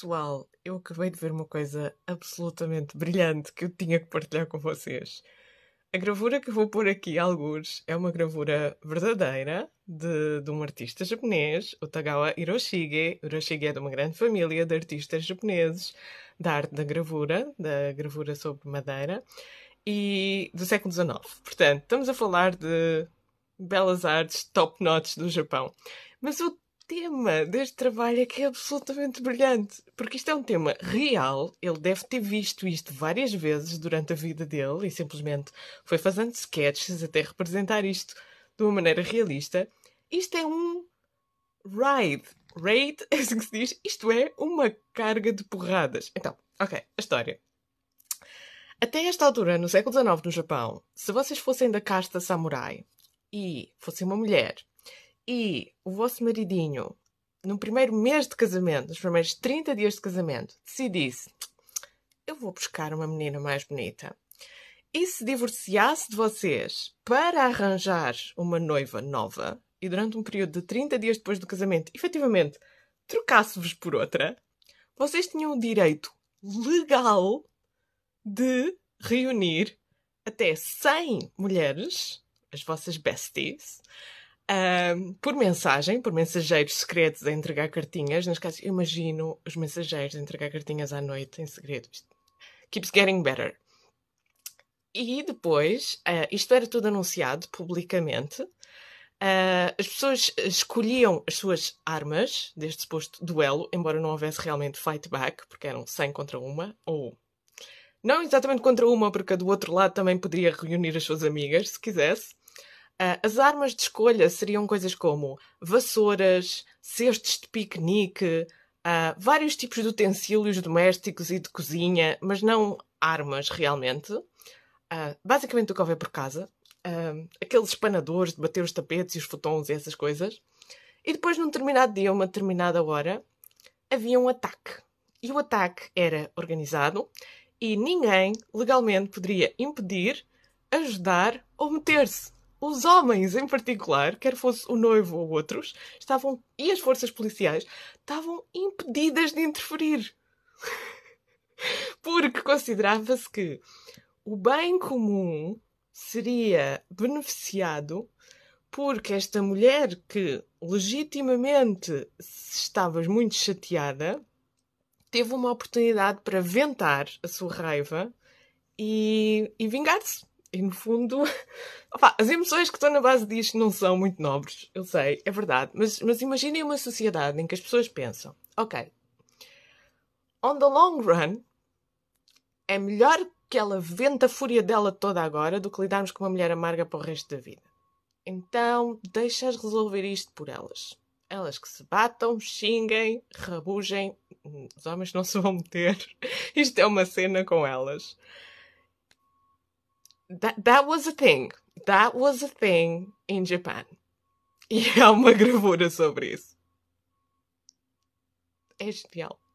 Pessoal, eu acabei de ver uma coisa absolutamente brilhante que eu tinha que partilhar com vocês. A gravura que vou pôr aqui, alguns, é uma gravura verdadeira de, de um artista japonês, Otagawa Hiroshige. Hiroshige é de uma grande família de artistas japoneses da arte da gravura, da gravura sobre madeira, e do século XIX. Portanto, estamos a falar de belas artes top-notch do Japão. Mas o tema deste trabalho é que é absolutamente brilhante, porque isto é um tema real, ele deve ter visto isto várias vezes durante a vida dele e simplesmente foi fazendo sketches até representar isto de uma maneira realista. Isto é um ride. Raid é assim que se diz. Isto é uma carga de porradas. Então, ok, a história. Até esta altura, no século XIX, no Japão, se vocês fossem da casta samurai e fossem uma mulher e o vosso maridinho, no primeiro mês de casamento, nos primeiros 30 dias de casamento, decidisse: eu vou buscar uma menina mais bonita, e se divorciasse de vocês para arranjar uma noiva nova, e durante um período de 30 dias depois do casamento, efetivamente, trocasse-vos por outra, vocês tinham o direito legal de reunir até 100 mulheres, as vossas besties, Uh, por mensagem, por mensageiros secretos a entregar cartinhas. Nas casas, eu imagino os mensageiros a entregar cartinhas à noite em segredo. Keeps getting better. E depois, uh, isto era tudo anunciado publicamente. Uh, as pessoas escolhiam as suas armas deste suposto duelo, embora não houvesse realmente fight back, porque eram 100 contra uma, ou não exatamente contra uma, porque do outro lado também poderia reunir as suas amigas, se quisesse. Uh, as armas de escolha seriam coisas como vassouras, cestos de piquenique, uh, vários tipos de utensílios domésticos e de cozinha, mas não armas realmente. Uh, basicamente o que houver é por casa. aqueles espanadores de bater os tapetes e os futons e essas coisas. E depois, num determinado dia, uma determinada hora, havia um ataque. E o ataque era organizado e ninguém legalmente poderia impedir, ajudar ou meter-se. Os homens, em particular, quer fosse o noivo ou outros, estavam e as forças policiais estavam impedidas de interferir. Porque considerava-se que o bem comum seria beneficiado porque esta mulher que legitimamente estava muito chateada teve uma oportunidade para ventar a sua raiva e, e vingar-se. E no fundo, opa, as emoções que estão na base disto não são muito nobres, eu sei, é verdade. Mas, mas imaginem uma sociedade em que as pessoas pensam: ok, on the long run, é melhor que ela venda a fúria dela toda agora do que lidarmos com uma mulher amarga para o resto da vida. Então, deixa-as resolver isto por elas. Elas que se batam, xinguem, rabujem. Os homens não se vão meter. Isto é uma cena com elas. that that was a thing. That was a thing in Japan. Yeah, há uma gravura sobre isso. É